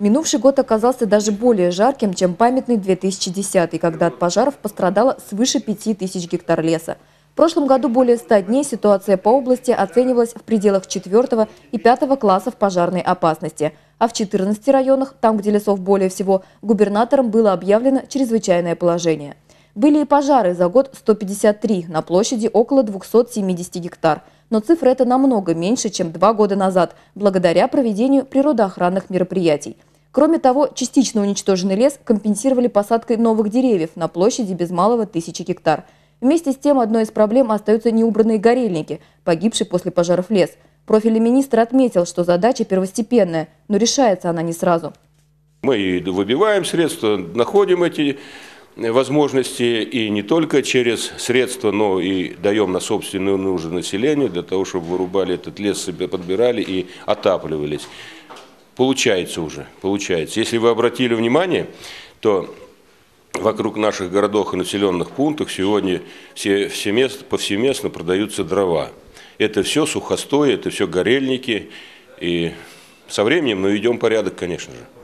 Минувший год оказался даже более жарким, чем памятный 2010 когда от пожаров пострадало свыше 5 тысяч гектар леса. В прошлом году более 100 дней ситуация по области оценивалась в пределах 4 и 5 классов пожарной опасности. А в 14 районах, там где лесов более всего, губернатором было объявлено чрезвычайное положение. Были и пожары за год 153 на площади около 270 гектар. Но цифра эта намного меньше, чем два года назад, благодаря проведению природоохранных мероприятий. Кроме того, частично уничтоженный лес компенсировали посадкой новых деревьев на площади без малого тысячи гектар. Вместе с тем одной из проблем остаются неубранные горельники, погибшие после пожаров лес. Профиль министра отметил, что задача первостепенная, но решается она не сразу. Мы выбиваем средства, находим эти возможности и не только через средства, но и даем на собственную нужду населению для того, чтобы вырубали этот лес, себе подбирали и отапливались. Получается уже, получается. Если вы обратили внимание, то вокруг наших городов и населенных пунктов сегодня все, все мест, повсеместно продаются дрова. Это все сухостои, это все горельники. И со временем мы ведем порядок, конечно же.